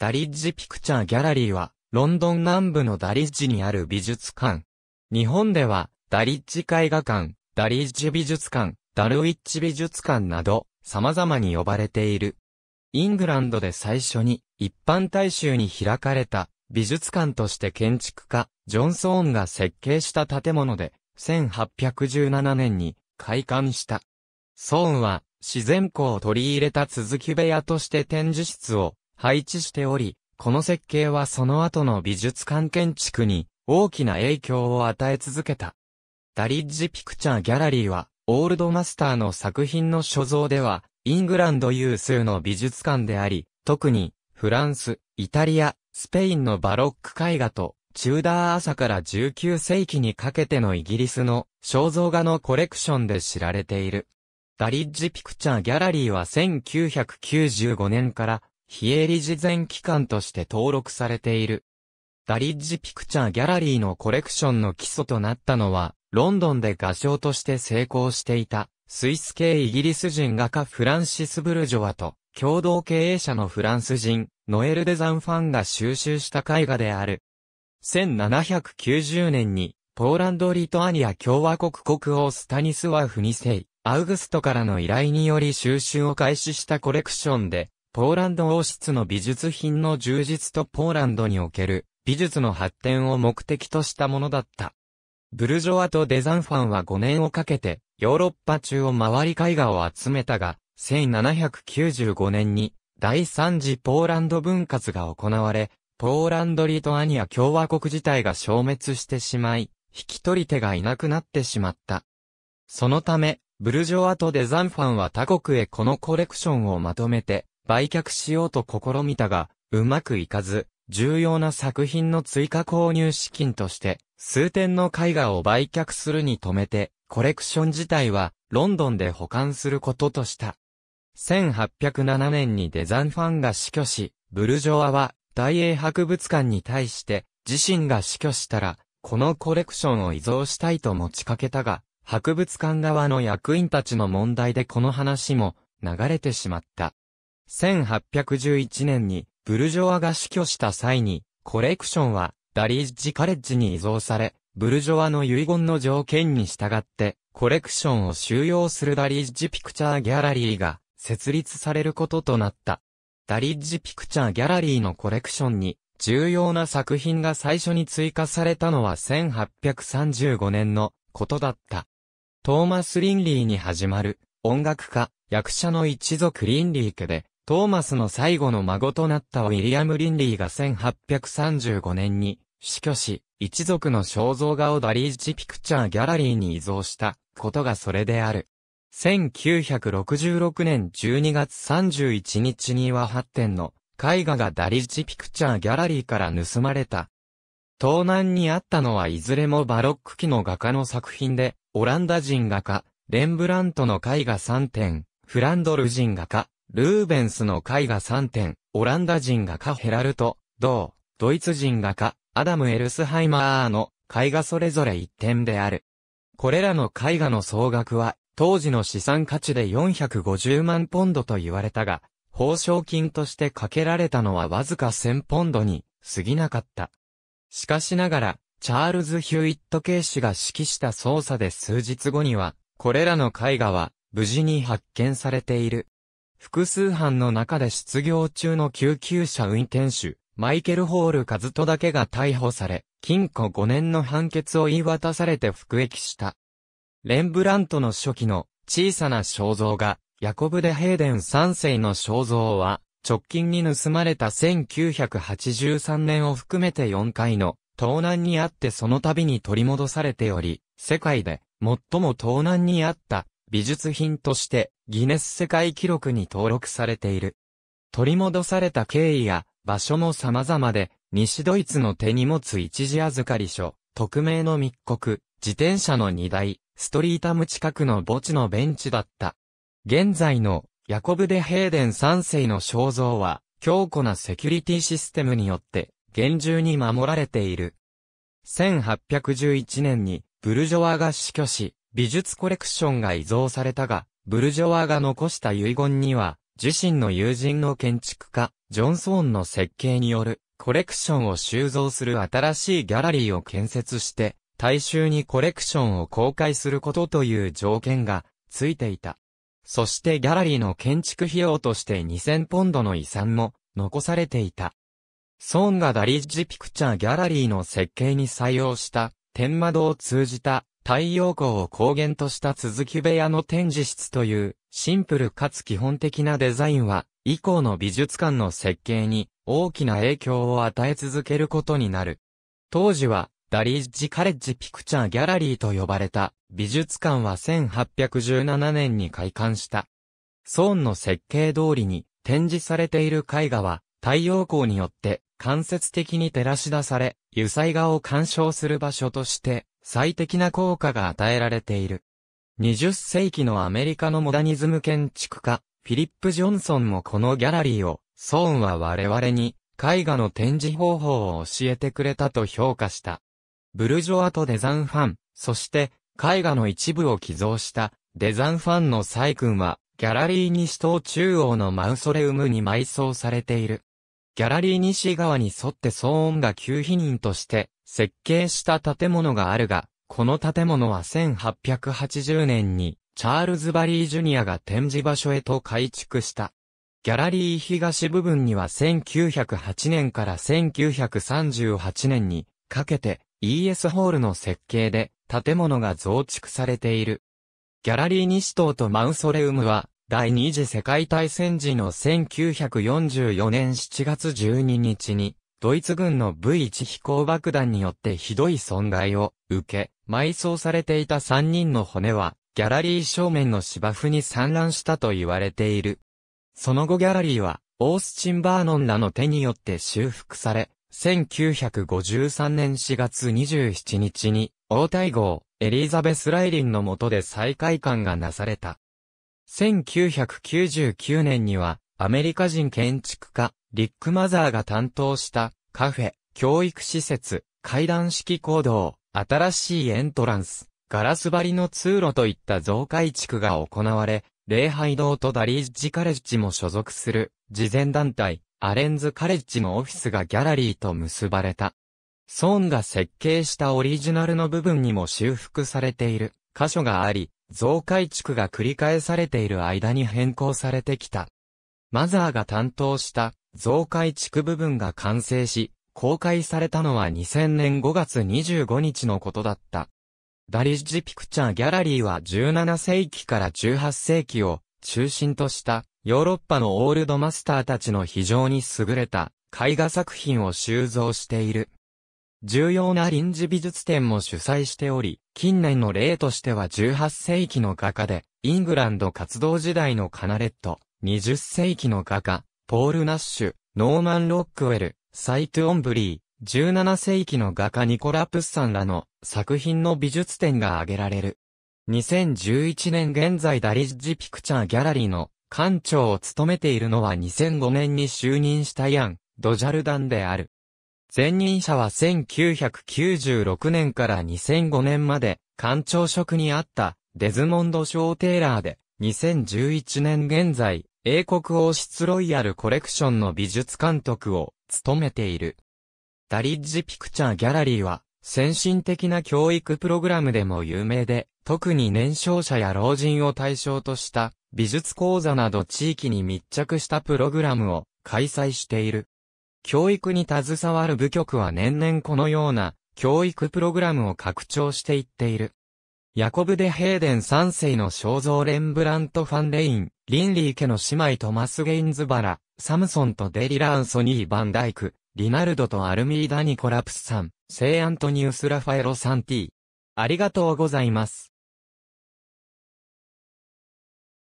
ダリッジピクチャーギャラリーは、ロンドン南部のダリッジにある美術館。日本では、ダリッジ絵画館、ダリッジ美術館、ダルウィッチ美術館など、様々に呼ばれている。イングランドで最初に、一般大衆に開かれた、美術館として建築家、ジョンソーンが設計した建物で、1817年に開館した。ソーンは自然光を取り入れた続き部屋として展示室を配置しており、この設計はその後の美術館建築に大きな影響を与え続けた。ダリッジピクチャーギャラリーは、オールドマスターの作品の所蔵では、イングランド有数の美術館であり、特に、フランス、イタリア、スペインのバロック絵画と、チューダー朝から19世紀にかけてのイギリスの肖像画のコレクションで知られている。ダリッジピクチャーギャラリーは1995年から非営利事前機関として登録されている。ダリッジピクチャーギャラリーのコレクションの基礎となったのは、ロンドンで画商として成功していた、スイス系イギリス人画家フランシス・ブルジョワと、共同経営者のフランス人、ノエル・デザンファンが収集した絵画である。1790年に、ポーランド・リトアニア共和国国王スタニスワフ2世、アウグストからの依頼により収集を開始したコレクションで、ポーランド王室の美術品の充実とポーランドにおける美術の発展を目的としたものだった。ブルジョワとデザンファンは5年をかけてヨーロッパ中を回り絵画を集めたが、1795年に第三次ポーランド分割が行われ、ポーランドリトアニア共和国自体が消滅してしまい、引き取り手がいなくなってしまった。そのため、ブルジョワとデザンファンは他国へこのコレクションをまとめて、売却しようと試みたが、うまくいかず、重要な作品の追加購入資金として、数点の絵画を売却するに止めて、コレクション自体は、ロンドンで保管することとした。1807年にデザンファンが死去し、ブルジョアは、大英博物館に対して、自身が死去したら、このコレクションを依贈したいと持ちかけたが、博物館側の役員たちの問題でこの話も流れてしまった。1811年にブルジョアが死去した際に、コレクションはダリッジカレッジに移贈され、ブルジョアの遺言の条件に従って、コレクションを収容するダリッジピクチャーギャラリーが設立されることとなった。ダリッジピクチャーギャラリーのコレクションに重要な作品が最初に追加されたのは1835年のことだった。トーマス・リンリーに始まる音楽家、役者の一族リンリー家でトーマスの最後の孫となったウィリアム・リンリーが1835年に死去し、一族の肖像画をダリージ・ピクチャー・ギャラリーに移贈したことがそれである。1966年12月31日には発展の絵画がダリージ・ピクチャー・ギャラリーから盗まれた。盗難にあったのはいずれもバロック期の画家の作品で、オランダ人画家、レンブラントの絵画3点、フランドル人画家、ルーベンスの絵画3点、オランダ人画家ヘラルト、同、ドイツ人画家、アダム・エルスハイマーの絵画それぞれ1点である。これらの絵画の総額は、当時の資産価値で450万ポンドと言われたが、報奨金としてかけられたのはわずか1000ポンドに過ぎなかった。しかしながら、チャールズ・ヒューイット警視が指揮した捜査で数日後には、これらの絵画は無事に発見されている。複数班の中で失業中の救急車運転手、マイケル・ホール・カズトだけが逮捕され、禁錮5年の判決を言い渡されて服役した。レンブラントの初期の小さな肖像画、ヤコブ・デ・ヘーデン3世の肖像は、直近に盗まれた1983年を含めて4回の盗難にあってその度に取り戻されており、世界で最も盗難にあった美術品としてギネス世界記録に登録されている。取り戻された経緯や場所も様々で、西ドイツの手荷物一時預かり所、匿名の密告、自転車の荷台、ストリータム近くの墓地のベンチだった。現在のヤコブ・デ・ヘーデン3世の肖像は、強固なセキュリティシステムによって、厳重に守られている。1811年に、ブルジョワが死去し、美術コレクションが遺贈されたが、ブルジョワが残した遺言には、自身の友人の建築家、ジョンソーンの設計による、コレクションを収蔵する新しいギャラリーを建設して、大衆にコレクションを公開することという条件が、ついていた。そしてギャラリーの建築費用として2000ポンドの遺産も、残されていた。ソーンがダリッジピクチャーギャラリーの設計に採用した、天窓を通じた太陽光を光源とした続き部屋の展示室というシンプルかつ基本的なデザインは以降の美術館の設計に大きな影響を与え続けることになる。当時はダリッジカレッジピクチャーギャラリーと呼ばれた美術館は1817年に開館した。ソーンの設計通りに展示されている絵画は太陽光によって間接的に照らし出され、油彩画を鑑賞する場所として最適な効果が与えられている。20世紀のアメリカのモダニズム建築家、フィリップ・ジョンソンもこのギャラリーを、ソーンは我々に絵画の展示方法を教えてくれたと評価した。ブルジョアとデザンファン、そして絵画の一部を寄贈したデザンファンのサク君は、ギャラリー西東中央のマウソレウムに埋葬されている。ギャラリー西側に沿ってソーンが旧避認として、設計した建物があるが、この建物は1880年にチャールズ・バリー・ジュニアが展示場所へと改築した。ギャラリー東部分には1908年から1938年にかけて ES ホールの設計で建物が増築されている。ギャラリー西棟とマウソレウムは第二次世界大戦時の1944年7月12日にドイツ軍の V1 飛行爆弾によってひどい損害を受け、埋葬されていた3人の骨は、ギャラリー正面の芝生に散乱したと言われている。その後ギャラリーは、オースチン・バーノンらの手によって修復され、1953年4月27日に、王太号、エリザベス・ライリンの下で再開館がなされた。1999年には、アメリカ人建築家、リック・マザーが担当したカフェ、教育施設、階段式行動、新しいエントランス、ガラス張りの通路といった増改築が行われ、礼拝堂とダリージカレッジも所属する、慈善団体、アレンズカレッジのオフィスがギャラリーと結ばれた。ソーンが設計したオリジナルの部分にも修復されている箇所があり、増改築が繰り返されている間に変更されてきた。マザーが担当した増改築部分が完成し、公開されたのは2000年5月25日のことだった。ダリッジピクチャーギャラリーは17世紀から18世紀を中心としたヨーロッパのオールドマスターたちの非常に優れた絵画作品を収蔵している。重要な臨時美術展も主催しており、近年の例としては18世紀の画家で、イングランド活動時代のカナレット、20世紀の画家、ポール・ナッシュ、ノーマン・ロックウェル、サイト・オンブリー、17世紀の画家ニコラ・プッサンらの作品の美術展が挙げられる。2011年現在ダリッジ・ピクチャー・ギャラリーの館長を務めているのは2005年に就任したヤン・ドジャルダンである。前任者は1996年から2005年まで館長職にあったデズモンド・ショー・テイラーで2011年現在英国王室ロイヤルコレクションの美術監督を務めている。ダリッジピクチャーギャラリーは、先進的な教育プログラムでも有名で、特に年少者や老人を対象とした美術講座など地域に密着したプログラムを開催している。教育に携わる部局は年々このような教育プログラムを拡張していっている。ヤコブ・デ・ヘーデン3世の肖像レンブラント・ファン・レイン、リンリー家の姉妹トマス・ゲインズバラ、サムソンとデリラ・アンソニー・バンダイク、リナルドとアルミーダ・ニコラプスさん、聖アントニウス・ラファエロ・サンティ。ありがとうございます。